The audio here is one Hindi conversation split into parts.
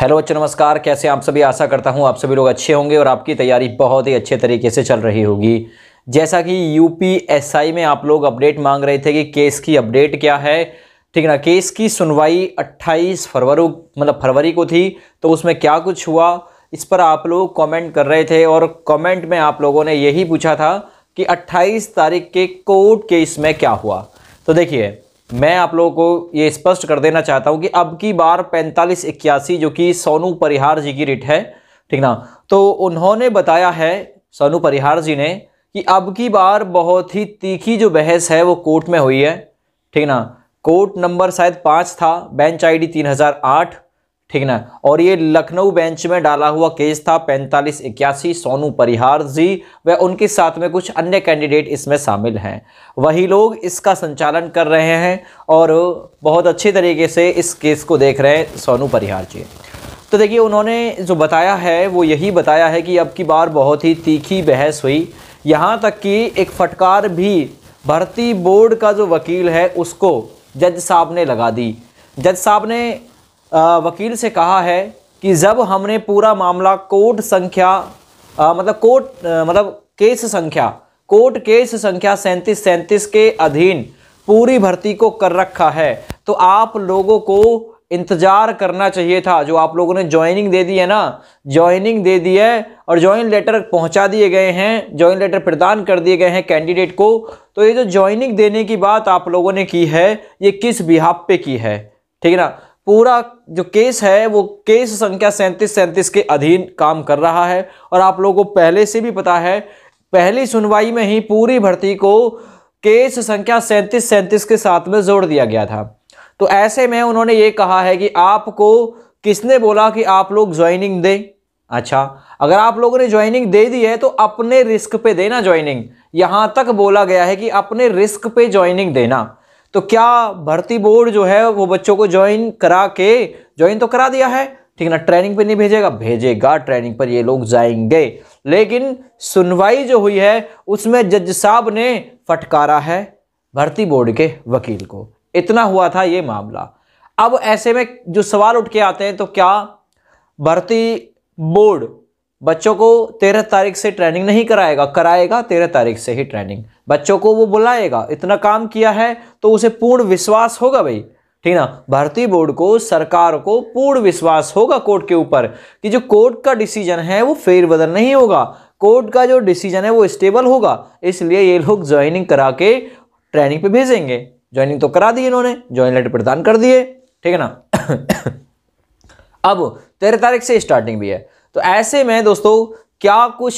हेलो बच्चों नमस्कार कैसे आप सभी आशा करता हूं आप सभी लोग अच्छे होंगे और आपकी तैयारी बहुत ही अच्छे तरीके से चल रही होगी जैसा कि यूपीएसआई में आप लोग अपडेट मांग रहे थे कि केस की अपडेट क्या है ठीक है ना केस की सुनवाई 28 फरवरी मतलब फरवरी को थी तो उसमें क्या कुछ हुआ इस पर आप लोग कॉमेंट कर रहे थे और कॉमेंट में आप लोगों ने यही पूछा था कि अट्ठाईस तारीख के कोर्ट केस में क्या हुआ तो देखिए मैं आप लोगों को ये स्पष्ट कर देना चाहता हूँ कि अब की बार पैंतालीस इक्यासी जो कि सोनू परिहार जी की रिट है ठीक ना तो उन्होंने बताया है सोनू परिहार जी ने कि अब की बार बहुत ही तीखी जो बहस है वो कोर्ट में हुई है ठीक ना कोर्ट नंबर शायद पाँच था बेंच आईडी आठ ठीक ना और ये लखनऊ बेंच में डाला हुआ केस था पैंतालीस इक्यासी सोनू परिहार जी व उनके साथ में कुछ अन्य कैंडिडेट इसमें शामिल हैं वही लोग इसका संचालन कर रहे हैं और बहुत अच्छे तरीके से इस केस को देख रहे हैं सोनू परिहार जी तो देखिए उन्होंने जो बताया है वो यही बताया है कि अब की बार बहुत ही तीखी बहस हुई यहाँ तक कि एक फटकार भी भर्ती बोर्ड का जो वकील है उसको जज साहब ने लगा दी जज साहब ने वकील से कहा है कि जब हमने पूरा मामला कोर्ट संख्या आ, मतलब कोर्ट मतलब केस संख्या कोर्ट केस संख्या सैंतीस सैंतीस के अधीन पूरी भर्ती को कर रखा है तो आप लोगों को इंतजार करना चाहिए था जो आप लोगों ने ज्वाइनिंग दे दी है ना ज्वाइनिंग दे दी है और ज्वाइन लेटर पहुंचा दिए गए हैं ज्वाइन लेटर प्रदान कर दिए गए हैं कैंडिडेट को तो ये जो ज्वाइनिंग देने की बात आप लोगों ने की है ये किस बिहाब पे की है ठीक है ना पूरा जो केस है वो केस संख्या सैंतीस सैंतीस के अधीन काम कर रहा है और आप लोगों को पहले से भी पता है पहली सुनवाई में ही पूरी भर्ती को केस संख्या सैंतीस सैंतीस के साथ में जोड़ दिया गया था तो ऐसे में उन्होंने ये कहा है कि आपको किसने बोला कि आप लोग ज्वाइनिंग दें अच्छा अगर आप लोगों ने ज्वाइनिंग दे दी है तो अपने रिस्क पे देना ज्वाइनिंग यहां तक बोला गया है कि अपने रिस्क पे ज्वाइनिंग देना तो क्या भर्ती बोर्ड जो है वो बच्चों को ज्वाइन करा के ज्वाइन तो करा दिया है ठीक ना ट्रेनिंग पे नहीं भेजेगा भेजेगा ट्रेनिंग पर ये लोग जाएंगे लेकिन सुनवाई जो हुई है उसमें जज साहब ने फटकारा है भर्ती बोर्ड के वकील को इतना हुआ था ये मामला अब ऐसे में जो सवाल उठ के आते हैं तो क्या भर्ती बोर्ड बच्चों को तेरह तारीख से ट्रेनिंग नहीं कराएगा कराएगा तेरह तारीख से ही ट्रेनिंग बच्चों को वो बुलाएगा इतना काम किया है तो उसे पूर्ण विश्वास होगा भाई ठीक ना भर्ती बोर्ड को सरकार को पूर्ण विश्वास होगा कोर्ट के ऊपर कि जो कोर्ट का डिसीजन है वो फेरबदल नहीं होगा कोर्ट का जो डिसीजन है वो स्टेबल होगा इसलिए ये लोग ज्वाइनिंग करा के ट्रेनिंग पे भेजेंगे ज्वाइनिंग तो करा दी इन्होंने ज्वाइन लेटर प्रदान कर दिए ठीक है ना अब तेरह तारीख से स्टार्टिंग भी है तो ऐसे में दोस्तों क्या कुछ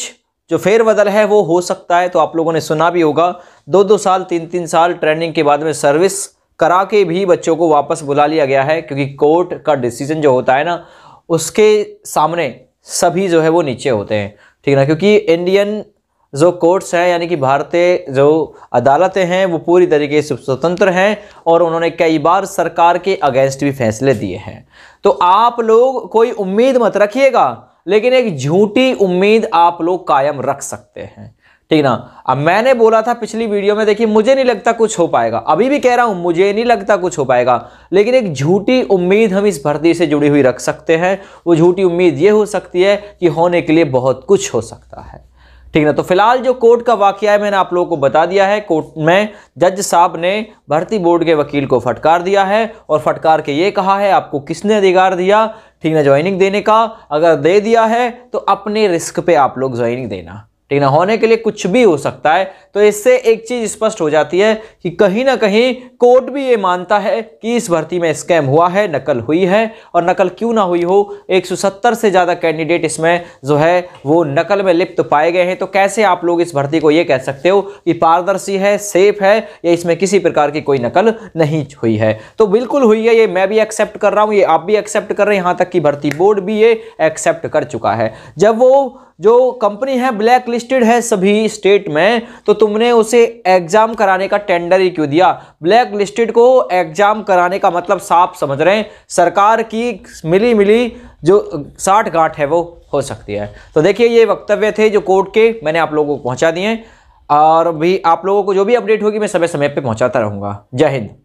जो फेरबदल है वो हो सकता है तो आप लोगों ने सुना भी होगा दो दो साल तीन तीन साल ट्रेनिंग के बाद में सर्विस करा के भी बच्चों को वापस बुला लिया गया है क्योंकि कोर्ट का डिसीजन जो होता है ना उसके सामने सभी जो है वो नीचे होते हैं ठीक है ना क्योंकि इंडियन जो कोर्ट्स हैं यानी कि भारतीय जो अदालतें हैं वो पूरी तरीके से स्वतंत्र हैं और उन्होंने कई बार सरकार के अगेंस्ट भी फैसले दिए हैं तो आप लोग कोई उम्मीद मत रखिएगा लेकिन एक झूठी उम्मीद आप लोग कायम रख सकते हैं ठीक ना अब मैंने बोला था पिछली वीडियो में देखिए मुझे नहीं लगता कुछ हो पाएगा अभी भी कह रहा हूं मुझे नहीं लगता कुछ हो पाएगा लेकिन एक झूठी उम्मीद हम इस भर्ती से जुड़ी हुई रख सकते हैं वो झूठी उम्मीद ये हो सकती है कि होने के लिए बहुत कुछ हो सकता है ठीक ना तो फिलहाल जो कोर्ट का वाक्य है मैंने आप लोगों को बता दिया है कोर्ट में जज साहब ने भर्ती बोर्ड के वकील को फटकार दिया है और फटकार के ये कहा है आपको किसने अधिकार दिया ठीक ना ज्वाइनिंग देने का अगर दे दिया है तो अपने रिस्क पे आप लोग ज्वाइनिंग देना ठीक ना होने के लिए कुछ भी हो सकता है तो इससे एक चीज स्पष्ट हो जाती है कि कहीं ना कहीं कोर्ट भी ये मानता है कि इस भर्ती में स्कैम हुआ है नकल हुई है और नकल क्यों ना हुई हो 170 से ज़्यादा कैंडिडेट इसमें जो है वो नकल में लिप्त पाए गए हैं तो कैसे आप लोग इस भर्ती को ये कह सकते हो कि पारदर्शी है सेफ है या इसमें किसी प्रकार की कोई नकल नहीं हुई है तो बिल्कुल हुई है ये मैं भी एक्सेप्ट कर रहा हूँ ये आप भी एक्सेप्ट कर रहे हैं यहाँ तक कि भर्ती बोर्ड भी ये एक्सेप्ट कर चुका है जब वो जो कंपनी है ब्लैक लिस्ट लिस्टेड है सभी स्टेट में तो तुमने उसे एग्जाम कराने का टेंडर ही क्यों दिया ब्लैक लिस्टेड को एग्जाम कराने का मतलब साफ समझ रहे हैं सरकार की मिली मिली जो साठ गांठ है वो हो सकती है तो देखिए ये वक्तव्य थे जो कोर्ट के मैंने आप लोगों को पहुंचा दिए और भी आप लोगों को जो भी अपडेट होगी मैं समय समय पर पहुंचाता रहूँगा जय हिंद